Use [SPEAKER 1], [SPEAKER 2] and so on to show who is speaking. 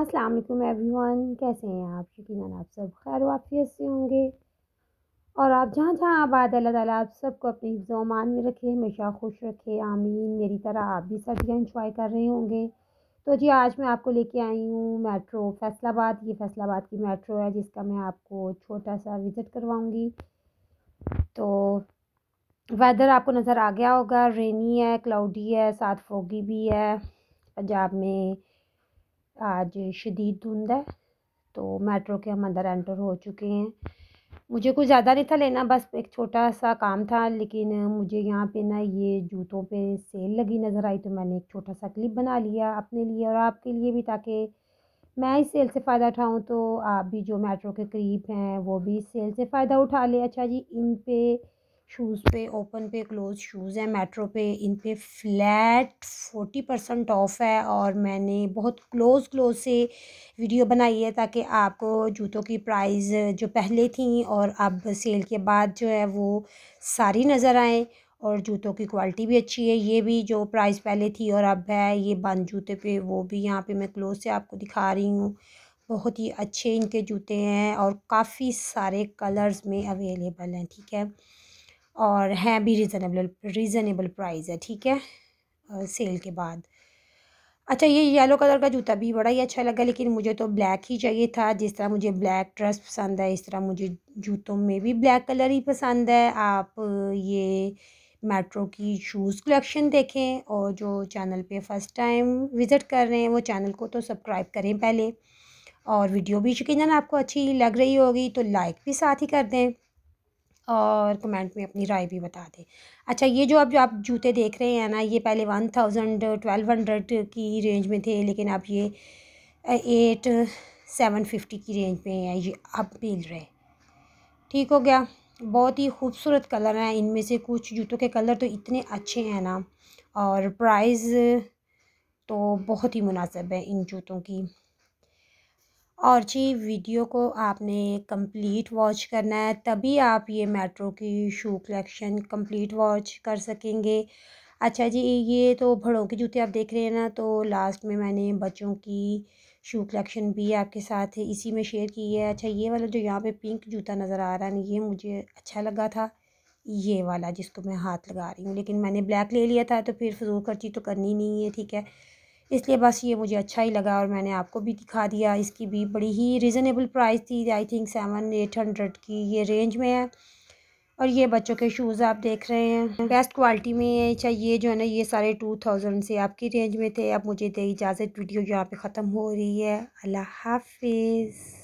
[SPEAKER 1] अस्सलाम वालेकुम एवरीवन कैसे हैं आप यकीन आप सब खैर वाफियत से होंगे और आप जहाँ जहाँ आबाद अल्लाह ताला आप सबको अपने हिफ्जमान में रखे हमेशा खुश रखे आमीन मेरी तरह आप भी सर्दियाँ इंजॉय कर रहे होंगे तो जी आज मैं आपको लेके आई हूँ मेट्रो फैसलाबाद ये फैसलाबाद की मेट्रो है जिसका मैं आपको छोटा सा विज़िट करवाऊँगी तो वेदर आपको नज़र आ गया होगा रेनी है क्लाउडी है साथ फोगी भी है पंजाब में आज शदीद धुंद है तो मेट्रो के हम अंदर एंटर हो चुके हैं मुझे कुछ ज़्यादा नहीं था लेना बस एक छोटा सा काम था लेकिन मुझे यहाँ पे ना ये जूतों पे सेल लगी नज़र आई तो मैंने एक छोटा सा क्लिप बना लिया अपने लिए और आपके लिए भी ताकि मैं इस सेल से फ़ायदा उठाऊँ तो आप भी जो मेट्रो के करीब हैं वो भी सेल से फ़ायदा उठा ले अच्छा जी इन पर शूज़ पे ओपन पे क्लोज शूज़ हैं मेट्रो पे इन पे फ्लैट फोर्टी परसेंट ऑफ़ है और मैंने बहुत क्लोज़ क्लोज से वीडियो बनाई है ताकि आपको जूतों की प्राइस जो पहले थी और अब सेल के बाद जो है वो सारी नज़र आए और जूतों की क्वालिटी भी अच्छी है ये भी जो प्राइस पहले थी और अब है ये बंद जूते पे वो भी यहाँ पे मैं क्लोज से आपको दिखा रही हूँ बहुत ही अच्छे इनके जूते हैं और काफ़ी सारे कलर्स में अवेलेबल हैं ठीक है और हैं भी रीज़नेबल रीज़नेबल प्राइस है ठीक है सेल के बाद अच्छा ये येलो कलर का जूता भी बड़ा ही अच्छा लगा लेकिन मुझे तो ब्लैक ही चाहिए था जिस तरह मुझे ब्लैक ड्रेस पसंद है इस तरह मुझे जूतों में भी ब्लैक कलर ही पसंद है आप ये मेट्रो की शूज़ कलेक्शन देखें और जो चैनल पे फर्स्ट टाइम विज़िट कर रहे हैं वो चैनल को तो सब्सक्राइब करें पहले और वीडियो भी यकीन आपको अच्छी लग रही होगी तो लाइक भी साथ ही कर दें और कमेंट में अपनी राय भी बता दें अच्छा ये जो अब जो आप जूते देख रहे हैं ना ये पहले वन थाउजेंड ट्वेल्व हंड्रेड की रेंज में थे लेकिन अब ये एट सेवन फिफ्टी की रेंज में है ये अब मिल रहे ठीक हो गया बहुत ही खूबसूरत कलर हैं इनमें से कुछ जूतों के कलर तो इतने अच्छे हैं ना और प्राइज़ तो बहुत ही मुनासिब है इन जूतों की और जी वीडियो को आपने कंप्लीट वॉच करना है तभी आप ये मेट्रो की शू कलेक्शन कंप्लीट वॉच कर सकेंगे अच्छा जी ये तो भड़ों के जूते आप देख रहे हैं ना तो लास्ट में मैंने बच्चों की शू कलेक्शन भी आपके साथ इसी में शेयर की है अच्छा ये वाला जो यहाँ पे पिंक जूता नज़र आ रहा है ये मुझे अच्छा लगा था ये वाला जिसको मैं हाथ लगा रही हूँ लेकिन मैंने ब्लैक ले लिया था तो फिर फजूल खर्ची तो करनी नहीं है ठीक है इसलिए बस ये मुझे अच्छा ही लगा और मैंने आपको भी दिखा दिया इसकी भी बड़ी ही रिज़नेबल प्राइस थी I think seven eight hundred की ये रेंज में है और ये बच्चों के शूज़ आप देख रहे हैं बेस्ट क्वालिटी में है चाहे ये जो है ना ये सारे टू थाउजेंड से आपकी रेंज में थे अब मुझे दे इजाज़त वीडियो यहाँ पे ख़त्म हो रही है अल्लाह हाफिज़